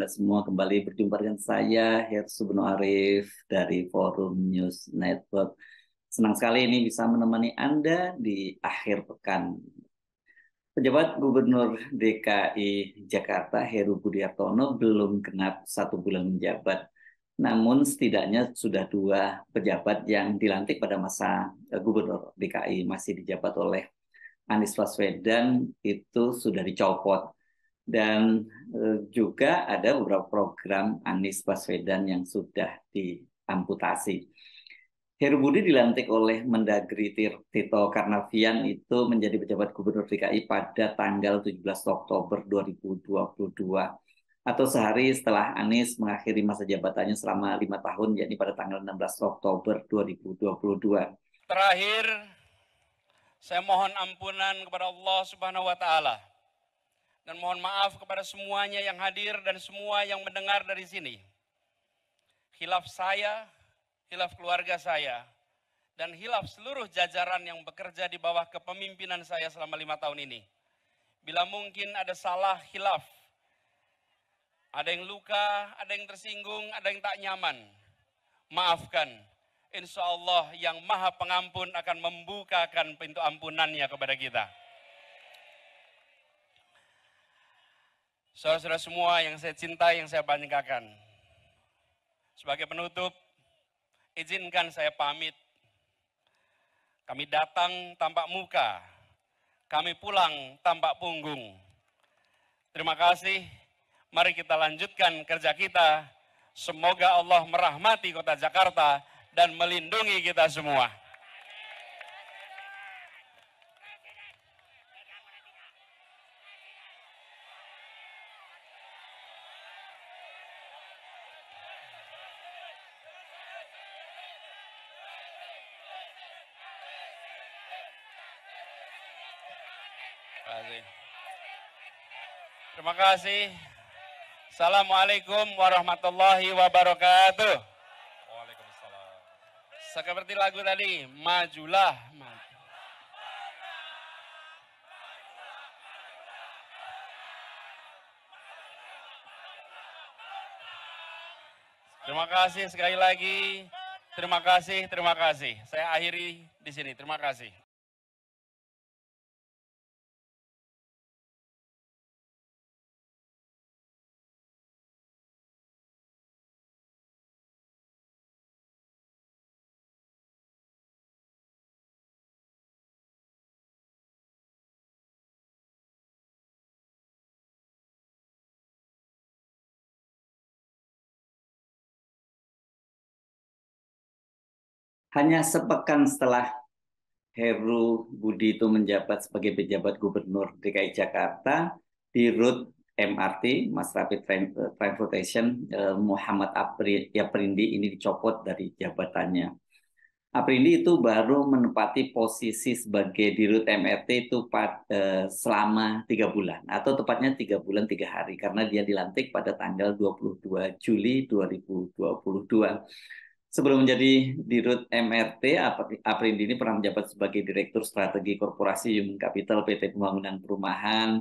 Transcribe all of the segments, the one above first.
Anda semua kembali berjumpa dengan saya, Heru Subno Arif dari Forum News Network. Senang sekali ini bisa menemani Anda di akhir pekan. Pejabat Gubernur DKI Jakarta, Heru Budi belum genap satu bulan menjabat. Namun setidaknya sudah dua pejabat yang dilantik pada masa eh, Gubernur DKI masih dijabat oleh Anies Baswedan itu sudah dicopot dan eh, juga ada beberapa program Anies Baswedan yang sudah diamputasi. Heru Budi dilantik oleh Mendagri Tito Karnavian itu menjadi pejabat Gubernur DKI pada tanggal 17 Oktober 2022 atau sehari setelah Anies mengakhiri masa jabatannya selama lima tahun, yakni pada tanggal 16 Oktober 2022. Terakhir, saya mohon ampunan kepada Allah Subhanahu wa Ta'ala dan mohon maaf kepada semuanya yang hadir dan semua yang mendengar dari sini. Hilaf saya, hilaf keluarga saya, dan hilaf seluruh jajaran yang bekerja di bawah kepemimpinan saya selama lima tahun ini. Bila mungkin ada salah hilaf, ada yang luka, ada yang tersinggung, ada yang tak nyaman. Maafkan. Insya Allah yang maha pengampun akan membukakan pintu ampunannya kepada kita. Saudara-saudara semua yang saya cintai, yang saya banggakan. Sebagai penutup, izinkan saya pamit. Kami datang tampak muka, kami pulang tampak punggung. Terima kasih. Mari kita lanjutkan kerja kita. Semoga Allah merahmati kota Jakarta dan melindungi kita semua. Terima kasih. Assalamualaikum warahmatullahi wabarakatuh. Waalaikumsalam. Seperti lagu tadi, majulah. majulah. Terima kasih sekali lagi. Terima kasih, terima kasih. Saya akhiri di sini. Terima kasih. Hanya sepekan setelah Heru Budi itu menjabat sebagai pejabat gubernur DKI Jakarta di Rut MRT, Mas Rapid eh, Transportation, eh, Muhammad Aprindi ini dicopot dari jabatannya. Aprindi itu baru menempati posisi sebagai dirut MRT itu eh, selama tiga bulan atau tepatnya tiga bulan tiga hari karena dia dilantik pada tanggal 22 Juli 2022. Sebelum menjadi dirut MRT, Aprindi ini pernah menjabat sebagai Direktur Strategi Korporasi Human Capital PT Pembangunan Perumahan.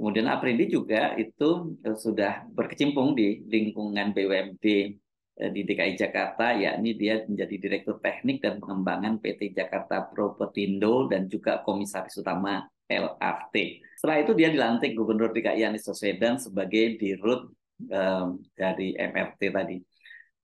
Kemudian Aprindi juga itu eh, sudah berkecimpung di lingkungan BUMD eh, di DKI Jakarta, yakni dia menjadi Direktur Teknik dan Pengembangan PT Jakarta Propertindo dan juga Komisaris Utama LRT. Setelah itu dia dilantik Gubernur DKI Anies Baswedan sebagai dirut um, eh, dari MRT tadi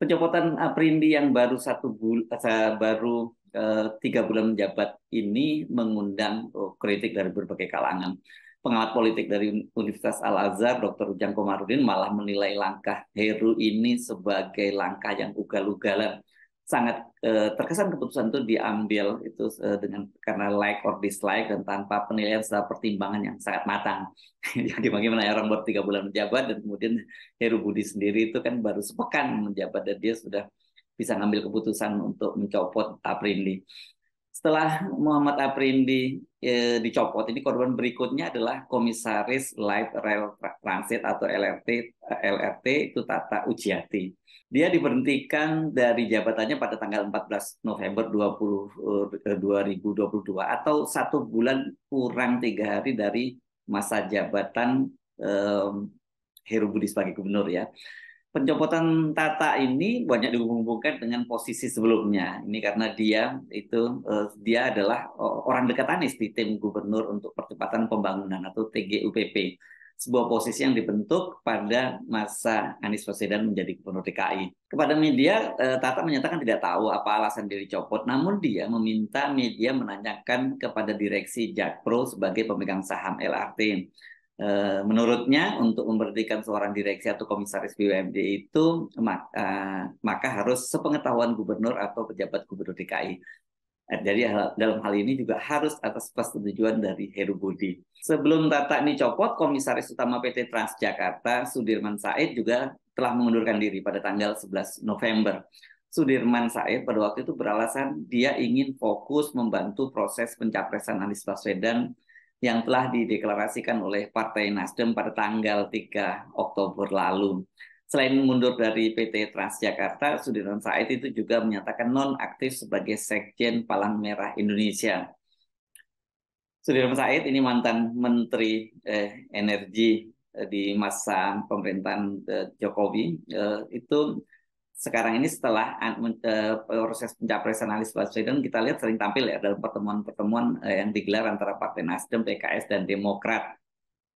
pencopotan Aprindi yang baru satu bulan eh, baru eh, tiga bulan menjabat ini mengundang oh, kritik dari berbagai kalangan. Pengamat politik dari Universitas Al Azhar, Dr. Ujang Komarudin malah menilai langkah Heru ini sebagai langkah yang ugal-ugalan sangat eh, terkesan keputusan itu diambil itu eh, dengan karena like or dislike dan tanpa penilaian setelah pertimbangan yang sangat matang. Jadi bagaimana ya orang baru tiga bulan menjabat dan kemudian Heru Budi sendiri itu kan baru sepekan menjabat dan dia sudah bisa ngambil keputusan untuk mencopot Aprindi. Setelah Muhammad Aprindi Eh, dicopot ini korban berikutnya adalah komisaris light rail transit atau LRT eh, LRT itu Tata Ujiati dia diberhentikan dari jabatannya pada tanggal 14 November 20, 2022 eh, atau satu bulan kurang tiga hari dari masa jabatan um, Heru Budi sebagai gubernur ya pencopotan Tata ini banyak dihubungkan dengan posisi sebelumnya. Ini karena dia itu eh, dia adalah eh, orang dekat Anies di tim gubernur untuk percepatan pembangunan atau TGUPP. Sebuah posisi yang dibentuk pada masa Anies Baswedan menjadi gubernur DKI. Kepada media, eh, Tata menyatakan tidak tahu apa alasan diri copot, namun dia meminta media menanyakan kepada direksi Jakpro sebagai pemegang saham LRT Eh, menurutnya untuk memberhentikan seorang direksi atau komisaris BUMD itu eh, maka harus sepengetahuan gubernur atau pejabat gubernur DKI. Eh, jadi dalam hal ini juga harus atas persetujuan dari Heru Budi. Sebelum Tata ini copot, Komisaris Utama PT Transjakarta Sudirman Said juga telah mengundurkan diri pada tanggal 11 November. Sudirman Said pada waktu itu beralasan dia ingin fokus membantu proses pencapresan Anies Baswedan yang telah dideklarasikan oleh Partai Nasdem pada tanggal 3 Oktober lalu. Selain mundur dari PT Transjakarta, Sudirman Said itu juga menyatakan nonaktif sebagai Sekjen Palang Merah Indonesia. Sudirman Said ini mantan Menteri eh, Energi eh, di masa pemerintahan eh, Jokowi eh, itu sekarang ini setelah eh, proses pencapresan Anies Baswedan kita lihat sering tampil ya dalam pertemuan-pertemuan eh, yang digelar antara Partai Nasdem, PKS dan Demokrat.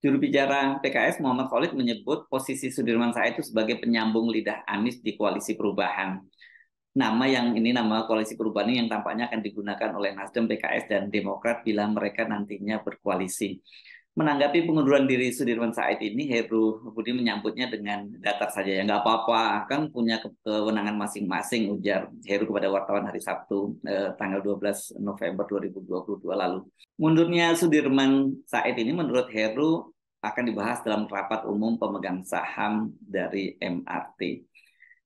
Juru bicara PKS Muhammad Khalid menyebut posisi Sudirman Said itu sebagai penyambung lidah Anies di koalisi perubahan. Nama yang ini nama koalisi perubahan ini yang tampaknya akan digunakan oleh Nasdem, PKS dan Demokrat bila mereka nantinya berkoalisi menanggapi pengunduran diri Sudirman Said ini, Heru Budi menyambutnya dengan datar saja. Ya nggak apa-apa, kan punya kewenangan masing-masing, ujar Heru kepada wartawan hari Sabtu eh, tanggal 12 November 2022 lalu. Mundurnya Sudirman Said ini menurut Heru akan dibahas dalam rapat umum pemegang saham dari MRT.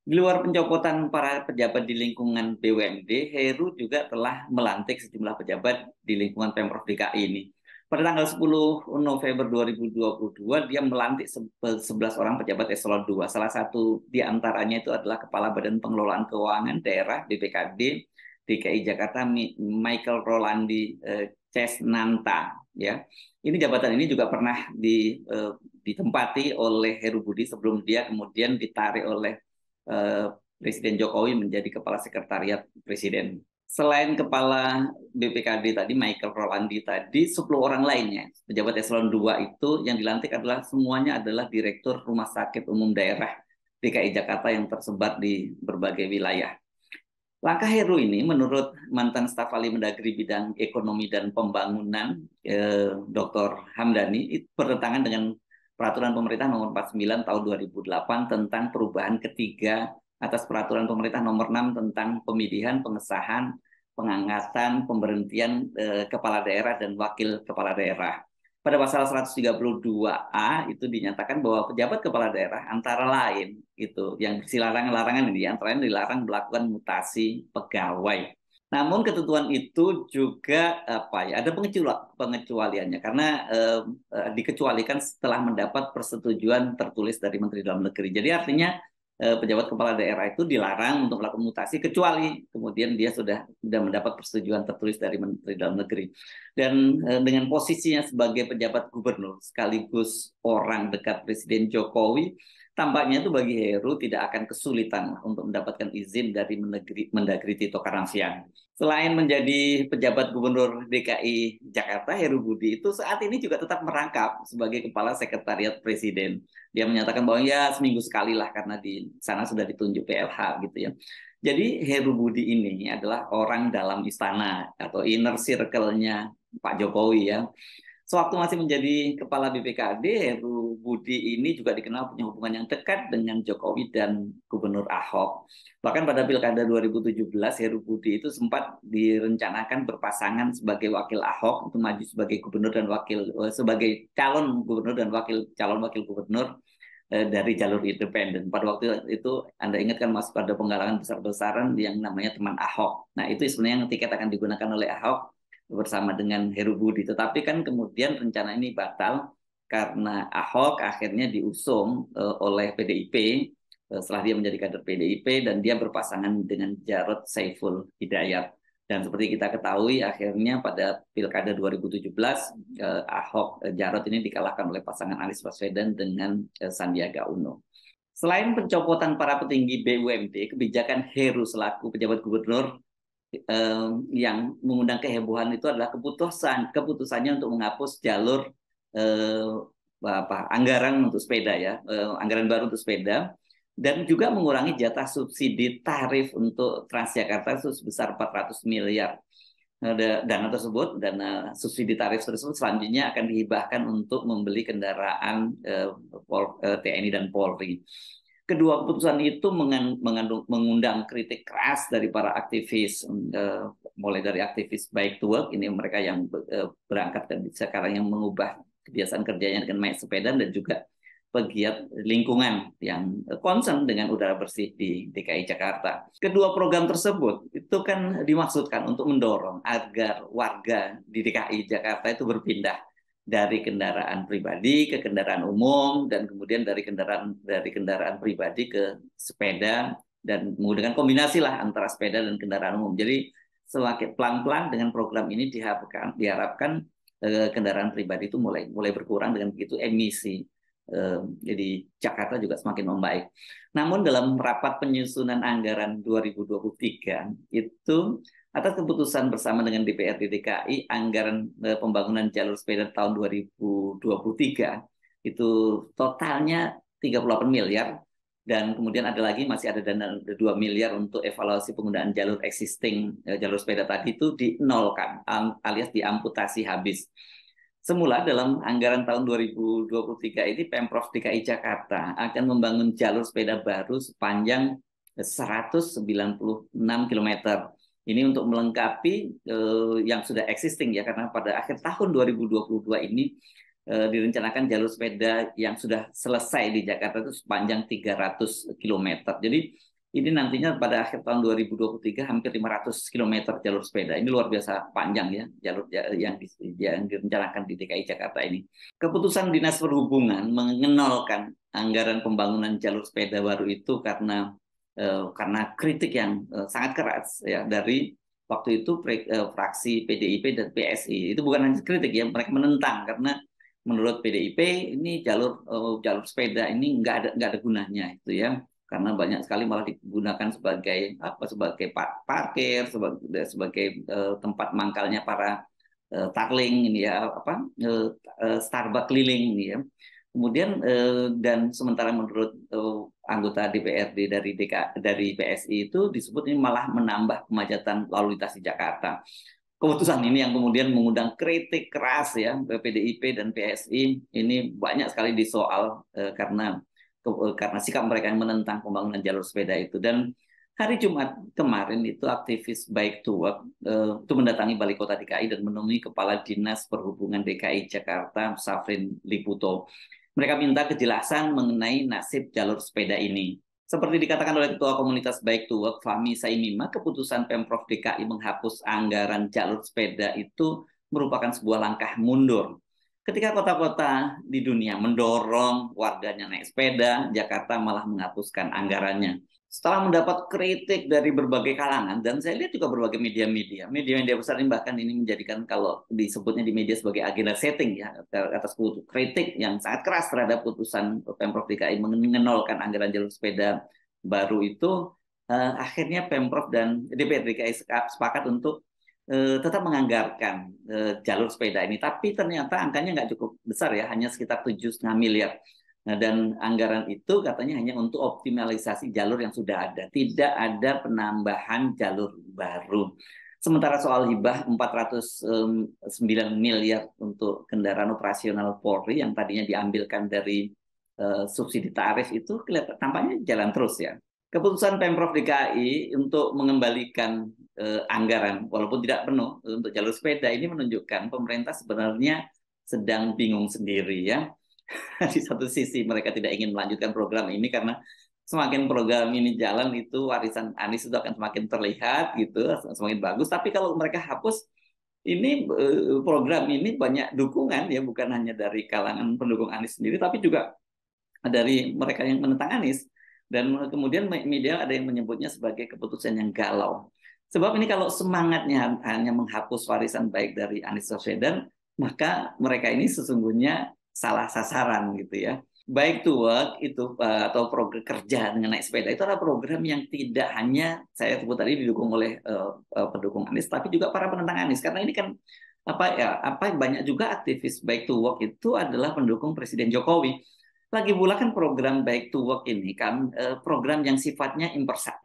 Di luar pencopotan para pejabat di lingkungan BUMD, Heru juga telah melantik sejumlah pejabat di lingkungan Pemprov DKI ini. Pada tanggal 10 November 2022, dia melantik 11 orang pejabat eselon 2. Salah satu di antaranya itu adalah Kepala Badan Pengelolaan Keuangan Daerah BPKD DKI Jakarta Michael Rolandi eh, Cesnanta. Ya, ini jabatan ini juga pernah di, eh, ditempati oleh Heru Budi sebelum dia kemudian ditarik oleh eh, Presiden Jokowi menjadi Kepala Sekretariat Presiden selain kepala BPKD tadi Michael Rolandi tadi 10 orang lainnya pejabat eselon 2 itu yang dilantik adalah semuanya adalah direktur rumah sakit umum daerah DKI Jakarta yang tersebar di berbagai wilayah. Langkah Heru ini menurut mantan staf ahli mendagri bidang ekonomi dan pembangunan eh, Dr. Hamdani bertentangan dengan peraturan pemerintah nomor 49 tahun 2008 tentang perubahan ketiga atas peraturan pemerintah nomor 6 tentang pemilihan, pengesahan, pengangkatan, pemberhentian eh, kepala daerah dan wakil kepala daerah. Pada pasal 132A itu dinyatakan bahwa pejabat kepala daerah antara lain itu yang silarang larangan ini antara lain dilarang melakukan mutasi pegawai. Namun ketentuan itu juga apa ya ada pengecualiannya karena eh, eh, dikecualikan setelah mendapat persetujuan tertulis dari Menteri Dalam Negeri. Jadi artinya Eh, pejabat kepala daerah itu dilarang untuk melakukan mutasi kecuali kemudian dia sudah sudah mendapat persetujuan tertulis dari Menteri Dalam Negeri dan eh, dengan posisinya sebagai pejabat gubernur sekaligus orang dekat Presiden Jokowi tampaknya itu bagi Heru tidak akan kesulitan untuk mendapatkan izin dari Mendagri, Mendagri Tito Karnavian. Selain menjadi pejabat Gubernur DKI Jakarta, Heru Budi itu saat ini juga tetap merangkap sebagai Kepala Sekretariat Presiden. Dia menyatakan bahwa ya seminggu sekali lah karena di sana sudah ditunjuk PLH gitu ya. Jadi Heru Budi ini adalah orang dalam istana atau inner circle-nya Pak Jokowi ya sewaktu masih menjadi kepala BPKD, Heru Budi ini juga dikenal punya hubungan yang dekat dengan Jokowi dan Gubernur Ahok. Bahkan pada Pilkada 2017, Heru Budi itu sempat direncanakan berpasangan sebagai wakil Ahok untuk maju sebagai gubernur dan wakil eh, sebagai calon gubernur dan wakil calon wakil gubernur eh, dari jalur independen. Pada waktu itu Anda ingat kan masih pada penggalangan besar-besaran yang namanya teman Ahok. Nah, itu sebenarnya yang tiket akan digunakan oleh Ahok bersama dengan Heru Budi. Tetapi kan kemudian rencana ini batal karena Ahok akhirnya diusung eh, oleh PDIP eh, setelah dia menjadi kader PDIP dan dia berpasangan dengan Jarod Saiful Hidayat. Dan seperti kita ketahui akhirnya pada Pilkada 2017 eh, Ahok eh, Jarot ini dikalahkan oleh pasangan Anies Baswedan dengan eh, Sandiaga Uno. Selain pencopotan para petinggi BUMD, kebijakan Heru selaku pejabat gubernur yang mengundang kehebohan itu adalah keputusan keputusannya untuk menghapus jalur eh, apa anggaran untuk sepeda ya eh, anggaran baru untuk sepeda dan juga mengurangi jatah subsidi tarif untuk Transjakarta itu sebesar 400 miliar. Nah, dana tersebut, dana subsidi tarif tersebut selanjutnya akan dihibahkan untuk membeli kendaraan eh, eh TNI dan Polri kedua keputusan itu mengandung, mengundang kritik keras dari para aktivis eh, mulai dari aktivis baik to work ini mereka yang eh, berangkat dan sekarang yang mengubah kebiasaan kerjanya dengan naik sepeda dan juga pegiat lingkungan yang eh, concern dengan udara bersih di DKI Jakarta. Kedua program tersebut itu kan dimaksudkan untuk mendorong agar warga di DKI Jakarta itu berpindah dari kendaraan pribadi ke kendaraan umum dan kemudian dari kendaraan dari kendaraan pribadi ke sepeda dan menggunakan kombinasi lah antara sepeda dan kendaraan umum. Jadi semakin pelan-pelan dengan program ini diharapkan diharapkan eh, kendaraan pribadi itu mulai mulai berkurang dengan begitu emisi jadi Jakarta juga semakin membaik. Namun dalam rapat penyusunan anggaran 2023 itu atas keputusan bersama dengan DPRD DKI anggaran pembangunan jalur sepeda tahun 2023 itu totalnya 38 miliar dan kemudian ada lagi masih ada dana 2 miliar untuk evaluasi penggunaan jalur existing jalur sepeda tadi itu dinolkan alias diamputasi habis. Semula dalam anggaran tahun 2023 ini Pemprov DKI Jakarta akan membangun jalur sepeda baru sepanjang 196 km. Ini untuk melengkapi uh, yang sudah existing ya karena pada akhir tahun 2022 ini uh, direncanakan jalur sepeda yang sudah selesai di Jakarta itu sepanjang 300 km. Jadi ini nantinya pada akhir tahun 2023 hampir 500 km jalur sepeda. Ini luar biasa panjang ya jalur ya, yang, yang direncanakan di DKI Jakarta ini. Keputusan Dinas Perhubungan mengenolkan anggaran pembangunan jalur sepeda baru itu karena eh, karena kritik yang eh, sangat keras ya dari waktu itu eh, fraksi PDIP dan PSI. Itu bukan hanya kritik ya, mereka menentang karena menurut PDIP ini jalur jalur sepeda ini nggak ada nggak ada gunanya itu ya karena banyak sekali malah digunakan sebagai apa sebagai parkir sebagai sebagai uh, tempat mangkalnya para uh, eh, tarling ini ya apa uh, Starbucks keliling ini ya kemudian uh, dan sementara menurut uh, anggota DPRD dari DK, dari PSI itu disebut ini malah menambah kemacetan lalu lintas di Jakarta keputusan ini yang kemudian mengundang kritik keras ya PDIP dan PSI ini banyak sekali disoal uh, karena Eh, karena sikap mereka yang menentang pembangunan jalur sepeda itu dan hari Jumat kemarin itu aktivis Bike to Work uh, eh, itu mendatangi Balai Kota DKI dan menemui Kepala Dinas Perhubungan DKI Jakarta Safrin Liputo. Mereka minta kejelasan mengenai nasib jalur sepeda ini. Seperti dikatakan oleh Ketua Komunitas Bike to Work Fahmi Saimima, keputusan Pemprov DKI menghapus anggaran jalur sepeda itu merupakan sebuah langkah mundur Ketika kota-kota di dunia mendorong warganya naik sepeda, Jakarta malah menghapuskan anggarannya. Setelah mendapat kritik dari berbagai kalangan, dan saya lihat juga berbagai media-media, media-media besar ini bahkan ini menjadikan kalau disebutnya di media sebagai agenda setting ya, atas kritik yang sangat keras terhadap putusan Pemprov DKI mengenolkan anggaran jalur sepeda baru itu, eh, akhirnya Pemprov dan DPRD DKI sepakat untuk Eh, tetap menganggarkan eh, jalur sepeda ini, tapi ternyata angkanya nggak cukup besar ya, hanya sekitar 7,5 miliar. Nah, dan anggaran itu katanya hanya untuk optimalisasi jalur yang sudah ada, tidak ada penambahan jalur baru. Sementara soal hibah 409 miliar untuk kendaraan operasional Polri yang tadinya diambilkan dari eh, subsidi tarif itu kelihatan tampaknya jalan terus ya keputusan Pemprov DKI untuk mengembalikan eh, anggaran walaupun tidak penuh eh, untuk jalur sepeda ini menunjukkan pemerintah sebenarnya sedang bingung sendiri ya. Di satu sisi mereka tidak ingin melanjutkan program ini karena semakin program ini jalan itu warisan Anies itu akan semakin terlihat gitu, semakin bagus. Tapi kalau mereka hapus ini eh, program ini banyak dukungan ya bukan hanya dari kalangan pendukung Anies sendiri tapi juga dari mereka yang menentang Anies dan kemudian media ada yang menyebutnya sebagai keputusan yang galau. Sebab ini kalau semangatnya hanya menghapus warisan baik dari Anies Baswedan, maka mereka ini sesungguhnya salah sasaran gitu ya. Baik to work itu eh, atau program kerja dengan naik sepeda itu adalah program yang tidak hanya saya sebut tadi didukung oleh uh, pendukung Anies, tapi juga para penentang Anies. Karena ini kan apa ya apa banyak juga aktivis baik to work itu adalah pendukung Presiden Jokowi lagi pula kan program Back to work ini kan eh, program yang sifatnya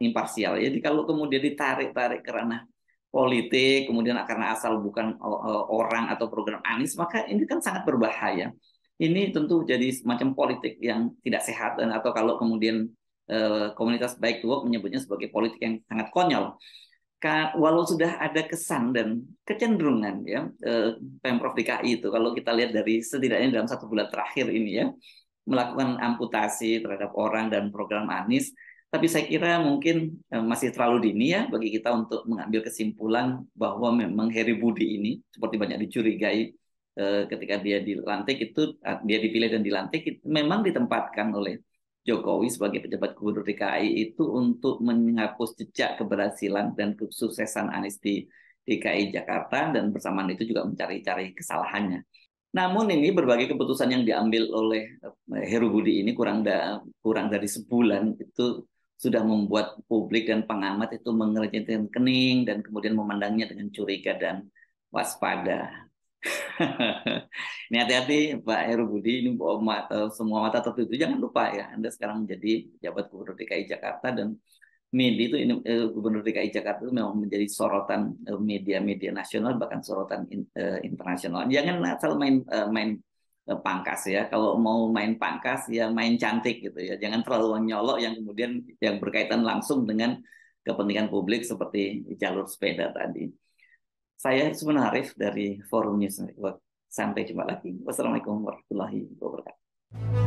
imparsial. Jadi kalau kemudian ditarik-tarik karena politik, kemudian karena asal bukan orang atau program Anies, maka ini kan sangat berbahaya. Ini tentu jadi semacam politik yang tidak sehat dan atau kalau kemudian eh, komunitas Back to work menyebutnya sebagai politik yang sangat konyol. Walau sudah ada kesan dan kecenderungan ya eh, Pemprov DKI itu kalau kita lihat dari setidaknya dalam satu bulan terakhir ini ya melakukan amputasi terhadap orang dan program Anies. Tapi saya kira mungkin eh, masih terlalu dini ya bagi kita untuk mengambil kesimpulan bahwa memang Heri Budi ini seperti banyak dicurigai eh, ketika dia dilantik itu eh, dia dipilih dan dilantik memang ditempatkan oleh Jokowi sebagai pejabat gubernur DKI itu untuk menghapus jejak keberhasilan dan kesuksesan Anies di DKI Jakarta dan bersamaan itu juga mencari-cari kesalahannya. Namun ini berbagai keputusan yang diambil oleh eh, Heru Budi ini kurang da kurang dari sebulan itu sudah membuat publik dan pengamat itu mengerjakan kening dan kemudian memandangnya dengan curiga dan waspada. ini hati-hati Pak Heru Budi ini eh, semua mata tertutup jangan lupa ya Anda sekarang menjadi jabat gubernur DKI Jakarta dan media itu eh, Gubernur DKI Jakarta itu memang menjadi sorotan eh, media-media eh, nasional bahkan sorotan in, eh, internasional. Jangan asal main eh, main eh, pangkas ya. Kalau mau main pangkas ya main cantik gitu ya. Jangan terlalu nyolok yang kemudian yang berkaitan langsung dengan kepentingan publik seperti jalur sepeda tadi. Saya Sumana Arif dari Forum News Sampai jumpa lagi. Wassalamualaikum warahmatullahi wabarakatuh.